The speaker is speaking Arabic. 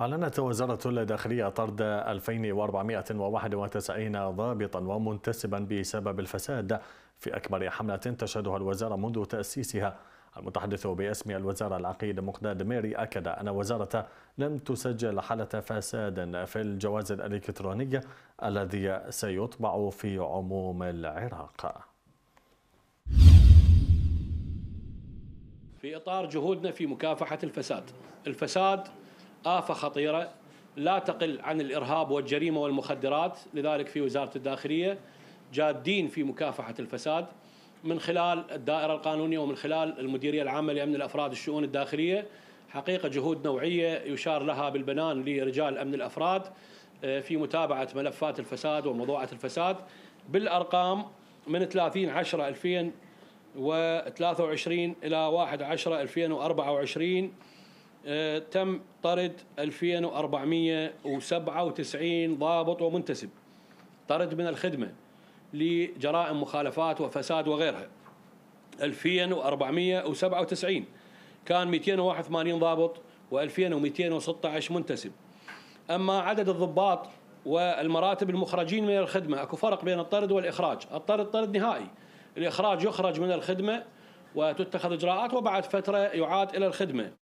أعلنت وزارة الداخلية طرد 2491 ضابطا ومنتسبا بسبب الفساد في أكبر حملة تشهدها الوزارة منذ تأسيسها المتحدث باسم الوزارة العقيد مقداد ميري أكد أن وزارة لم تسجل حالة فساد في الجواز الإلكتروني الذي سيطبع في عموم العراق في إطار جهودنا في مكافحة الفساد الفساد آفة خطيرة لا تقل عن الإرهاب والجريمة والمخدرات لذلك في وزارة الداخلية جادين في مكافحة الفساد من خلال الدائرة القانونية ومن خلال المديرية العامة لأمن الأفراد الشؤون الداخلية حقيقة جهود نوعية يشار لها بالبنان لرجال أمن الأفراد آه، في متابعة ملفات الفساد وموضوعة الفساد بالأرقام من 30 10 2023 إلى 1 10 2024 آه، تم طرد 2497 ضابط ومنتسب طرد من الخدمة لجرائم مخالفات وفساد وغيرها 2497 كان 281 ضابط و2216 منتسب أما عدد الضباط والمراتب المخرجين من الخدمة أكو فرق بين الطرد والإخراج الطرد طرد نهائي الإخراج يخرج من الخدمة وتتخذ إجراءات وبعد فترة يعاد إلى الخدمة